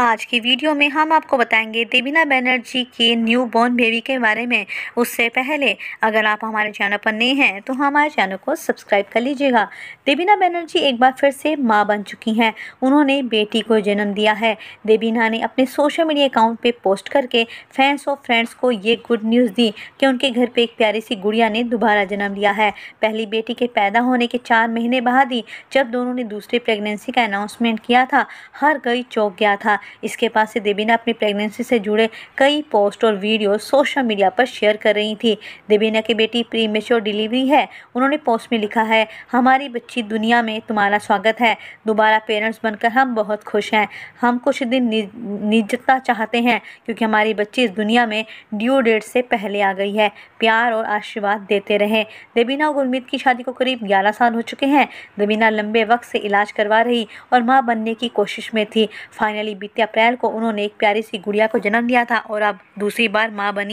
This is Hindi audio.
आज की वीडियो में हम आपको बताएंगे देवीना बैनर्जी के न्यू बॉर्न बेबी के बारे में उससे पहले अगर आप हमारे चैनल पर नए हैं तो हमारे चैनल को सब्सक्राइब कर लीजिएगा देवीना बैनर्जी एक बार फिर से मां बन चुकी हैं उन्होंने बेटी को जन्म दिया है देवीना ने अपने सोशल मीडिया अकाउंट पे पोस्ट करके फैंस और फ्रेंड्स को ये गुड न्यूज़ दी कि उनके घर पर एक प्यारी सी गुड़िया ने दोबारा जन्म लिया है पहली बेटी के पैदा होने के चार महीने बाद ही जब दोनों ने दूसरी प्रेगनेंसी का अनाउंसमेंट किया था हर गई चौंक गया था इसके बाद से देबीना अपनी प्रेगनेंसी से जुड़े कई पोस्ट और वीडियो सोशल मीडिया पर शेयर कर रही थी देबीना की बेटी प्री डिलीवरी है उन्होंने पोस्ट में लिखा है हमारी बच्ची दुनिया में तुम्हारा स्वागत है दोबारा पेरेंट्स बनकर हम बहुत खुश हैं हम कुछ दिन निजता चाहते हैं क्योंकि हमारी बच्ची इस दुनिया में ड्यू डेट से पहले आ गई है प्यार और आशीर्वाद देते रहे देबीना और गुरमीत की शादी को करीब ग्यारह साल हो चुके हैं देबीना लंबे वक्त से इलाज करवा रही और माँ बनने की कोशिश में थी फाइनली बीते अप्रैल को उन्होंने एक प्यारी सी गुड़िया को जन्म दिया था और अब दूसरी बार माँ बनी